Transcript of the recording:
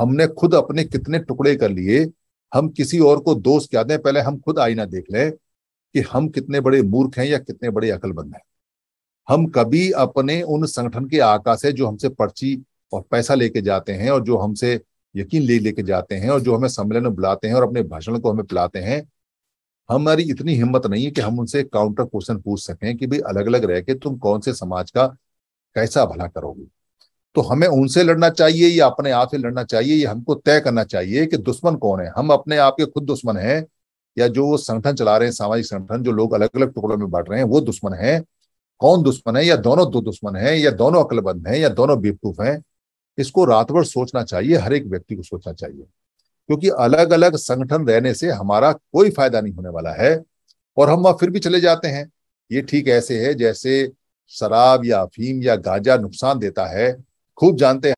हमने खुद अपने कितने टुकड़े कर लिए हम किसी और को दोष क्या दें पहले हम खुद आईना देख लें कि हम कितने बड़े मूर्ख हैं या कितने बड़े अकलबंद हैं हम कभी अपने उन संगठन के आका से जो हमसे पर्ची और पैसा लेके जाते हैं और जो हमसे यकीन ले लेके जाते हैं और जो हमें सम्मेलन में बुलाते हैं और अपने भाषण को हमें पिलाते हैं हमारी इतनी हिम्मत नहीं है कि हम उनसे काउंटर क्वेश्चन पूछ सकें कि भाई अलग अलग रह के तुम कौन से समाज का कैसा भला करोगे तो हमें उनसे लड़ना चाहिए या अपने आप से लड़ना चाहिए ये हमको तय करना चाहिए कि दुश्मन कौन है हम अपने आप के खुद दुश्मन हैं या जो संगठन चला रहे हैं सामाजिक संगठन जो लोग अलग अलग टुकड़ों में बांट रहे हैं वो दुश्मन है कौन दुश्मन है या दोनों दो दुश्मन है या दोनों अकलबंद हैं या दोनों बेवकूफ हैं इसको रात भर सोचना चाहिए हर एक व्यक्ति को सोचना चाहिए क्योंकि अलग अलग संगठन रहने से हमारा कोई फायदा नहीं होने वाला है और हम वहां फिर भी चले जाते हैं ये ठीक ऐसे है जैसे शराब या अफीम या गाजा नुकसान देता है खूब जानते हैं